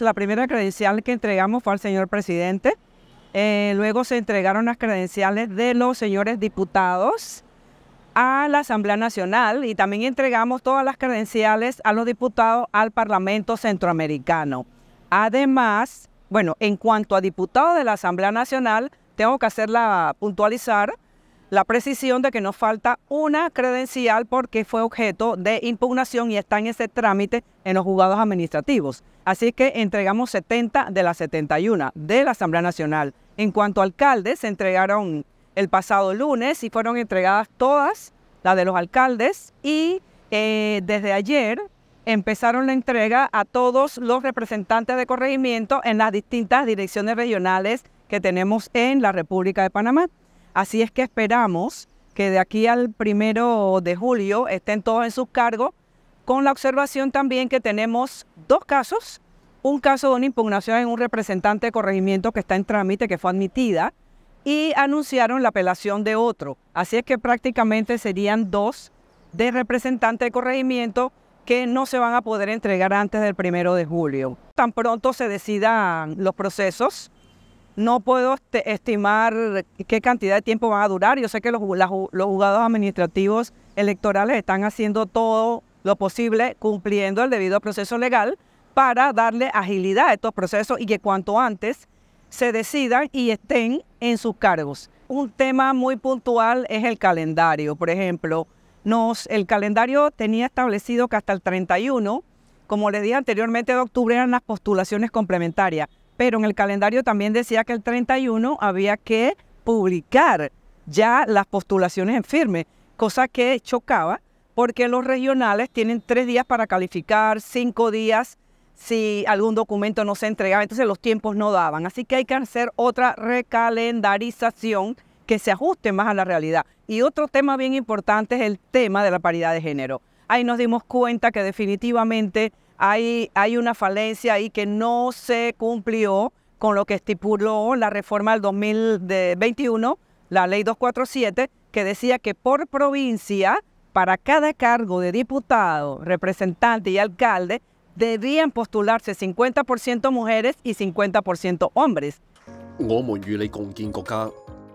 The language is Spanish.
La primera credencial que entregamos fue al señor presidente. Eh, luego se entregaron las credenciales de los señores diputados a la Asamblea Nacional y también entregamos todas las credenciales a los diputados al Parlamento Centroamericano. Además, bueno, en cuanto a diputados de la Asamblea Nacional, tengo que hacerla puntualizar la precisión de que nos falta una credencial porque fue objeto de impugnación y está en ese trámite en los juzgados administrativos. Así que entregamos 70 de las 71 de la Asamblea Nacional. En cuanto a alcaldes, se entregaron el pasado lunes y fueron entregadas todas las de los alcaldes y eh, desde ayer empezaron la entrega a todos los representantes de corregimiento en las distintas direcciones regionales que tenemos en la República de Panamá. Así es que esperamos que de aquí al primero de julio estén todos en sus cargos, con la observación también que tenemos dos casos. Un caso de una impugnación en un representante de corregimiento que está en trámite, que fue admitida, y anunciaron la apelación de otro. Así es que prácticamente serían dos de representante de corregimiento que no se van a poder entregar antes del primero de julio. Tan pronto se decidan los procesos, no puedo este, estimar qué cantidad de tiempo van a durar. Yo sé que los, juzgados administrativos electorales están haciendo todo lo posible, cumpliendo el debido proceso legal, para darle agilidad a estos procesos y que cuanto antes se decidan y estén en sus cargos. Un tema muy puntual es el calendario. Por ejemplo, nos, el calendario tenía establecido que hasta el 31, como le dije anteriormente, de octubre eran las postulaciones complementarias pero en el calendario también decía que el 31 había que publicar ya las postulaciones en firme, cosa que chocaba porque los regionales tienen tres días para calificar, cinco días si algún documento no se entregaba, entonces los tiempos no daban. Así que hay que hacer otra recalendarización que se ajuste más a la realidad. Y otro tema bien importante es el tema de la paridad de género. Ahí nos dimos cuenta que definitivamente hay, una falencia ahí que no se cumplió con lo que estipuló la reforma del 2021, la ley 247, que decía que por provincia, para cada cargo de diputado, representante y alcalde, debían postularse 50% mujeres y 50% hombres.